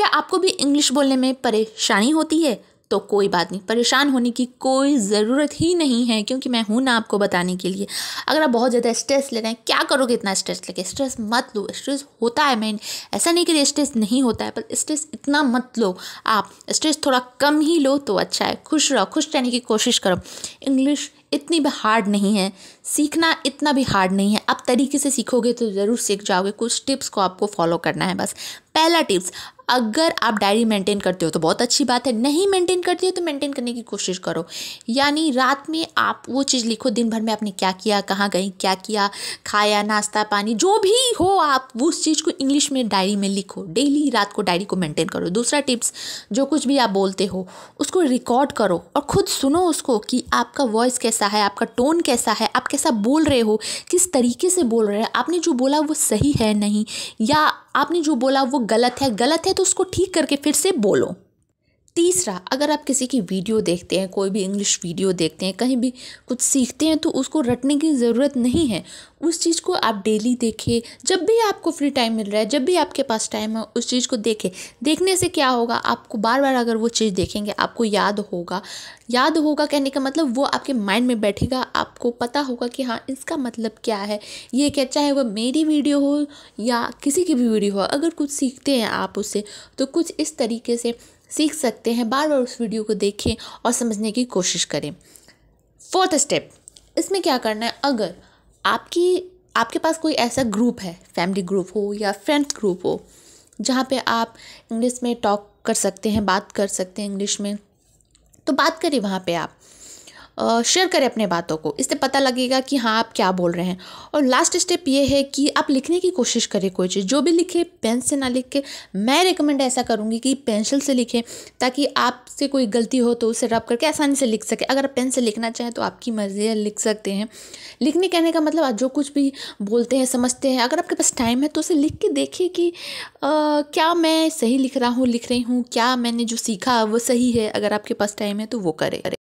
क्या आपको भी इंग्लिश बोलने में परेशानी होती है तो कोई बात नहीं परेशान होने की कोई ज़रूरत ही नहीं है क्योंकि मैं हूँ ना आपको बताने के लिए अगर आप बहुत ज़्यादा स्ट्रेस ले रहे हैं क्या करोगे इतना स्ट्रेस लेके स्ट्रेस मत लो स्ट्रेस होता है मैं ऐसा नहीं कि स्ट्रेस नहीं होता है पर स्ट्रेस इतना मत लो आप स्ट्रेस थोड़ा कम ही लो तो अच्छा है खुश रहो खुश रहने की कोशिश करो इंग्लिश इतनी भी हार्ड नहीं है सीखना इतना भी हार्ड नहीं है आप तरीके से सीखोगे तो ज़रूर सीख जाओगे कुछ टिप्स को आपको फॉलो करना है बस पहला टिप्स अगर आप डायरी मेंटेन करते हो तो बहुत अच्छी बात है नहीं मेंटेन करते हो तो मेंटेन करने की कोशिश करो यानी रात में आप वो चीज़ लिखो दिन भर में आपने क्या किया कहाँ गई क्या किया खाया नाश्ता पानी जो भी हो आप उस चीज़ को इंग्लिश में डायरी में लिखो डेली रात को डायरी को मेंटेन करो दूसरा टिप्स जो कुछ भी आप बोलते हो उसको रिकॉर्ड करो और ख़ुद सुनो उसको कि आपका वॉइस कैसा है आपका टोन कैसा है आप कैसा बोल रहे हो किस तरीके से बोल रहे हैं आपने जो बोला वो सही है नहीं या आपने जो बोला वो गलत है गलत है तो उसको ठीक करके फिर से बोलो तीसरा अगर आप किसी की वीडियो देखते हैं कोई भी इंग्लिश वीडियो देखते हैं कहीं भी कुछ सीखते हैं तो उसको रटने की ज़रूरत नहीं है उस चीज़ को आप डेली देखें जब भी आपको फ्री टाइम मिल रहा है जब भी आपके पास टाइम है उस चीज़ को देखें देखने से क्या होगा आपको बार बार अगर वो चीज़ देखेंगे आपको याद होगा याद होगा कहने का मतलब वो आपके माइंड में बैठेगा आपको पता होगा कि हाँ इसका मतलब क्या है ये क्या चाहे वह मेरी वीडियो हो या किसी की भी वीडियो हो अगर कुछ सीखते हैं आप उससे तो कुछ इस तरीके से सीख सकते हैं बार बार उस वीडियो को देखें और समझने की कोशिश करें फोर्थ स्टेप इसमें क्या करना है अगर आपकी आपके पास कोई ऐसा ग्रुप है फैमिली ग्रुप हो या फ्रेंड्स ग्रुप हो जहाँ पे आप इंग्लिश में टॉक कर सकते हैं बात कर सकते हैं इंग्लिश में तो बात करें वहाँ पे आप शेयर करें अपने बातों को इससे पता लगेगा कि हाँ आप क्या बोल रहे हैं और लास्ट स्टेप ये है कि आप लिखने की कोशिश करें कोई चीज़ जो भी लिखे पेन से ना लिख के मैं रिकमेंड ऐसा करूँगी कि पेंसिल से लिखें ताकि आपसे कोई गलती हो तो उसे रब करके आसानी से लिख सके अगर आप पेन से लिखना चाहें तो आपकी मर्ज़ी है लिख सकते हैं लिखने कहने का मतलब आप जो कुछ भी बोलते हैं समझते हैं अगर आपके पास टाइम है तो उसे लिख के देखिए कि क्या मैं सही लिख रहा हूँ लिख रही हूँ क्या मैंने जो सीखा वो सही है अगर आपके पास टाइम है तो वो करें